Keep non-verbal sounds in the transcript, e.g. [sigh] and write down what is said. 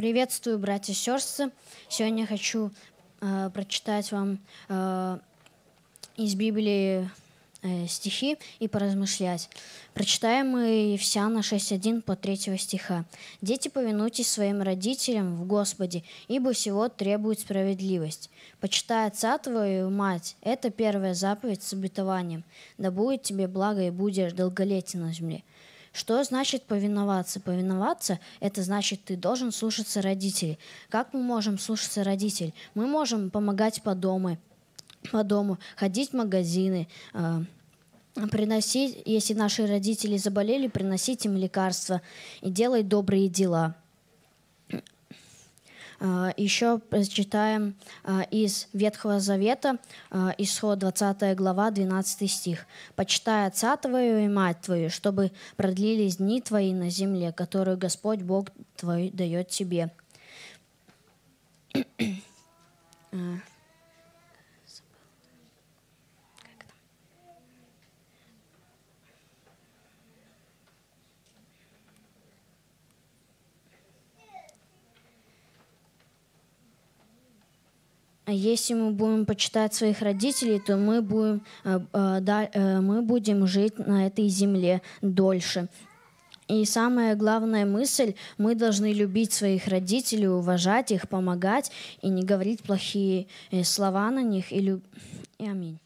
Приветствую, братья и сестры. Сегодня хочу э, прочитать вам э, из Библии э, стихи и поразмышлять. Прочитаем мы Евсяна 6.1 по 3 стиха. «Дети, повинуйтесь своим родителям в Господе, ибо всего требует справедливость. Почитай отца твою мать, это первая заповедь с обетованием. Да будет тебе благо и будешь долголетен на земле». Что значит повиноваться? Повиноваться — это значит, ты должен слушаться родителей. Как мы можем слушаться родителей? Мы можем помогать по дому, по дому ходить в магазины, э, приносить, если наши родители заболели, приносить им лекарства и делать добрые дела — Э, Еще прочитаем э, из Ветхого Завета, э, исход 20 глава, 12 стих. «Почитай отца твою и мать твою, чтобы продлились дни твои на земле, которую Господь Бог твой дает тебе». [clears throat] А если мы будем почитать своих родителей, то мы будем, э, э, да, э, мы будем жить на этой земле дольше. И самая главная мысль, мы должны любить своих родителей, уважать их, помогать и не говорить плохие слова на них. И, люб... и аминь.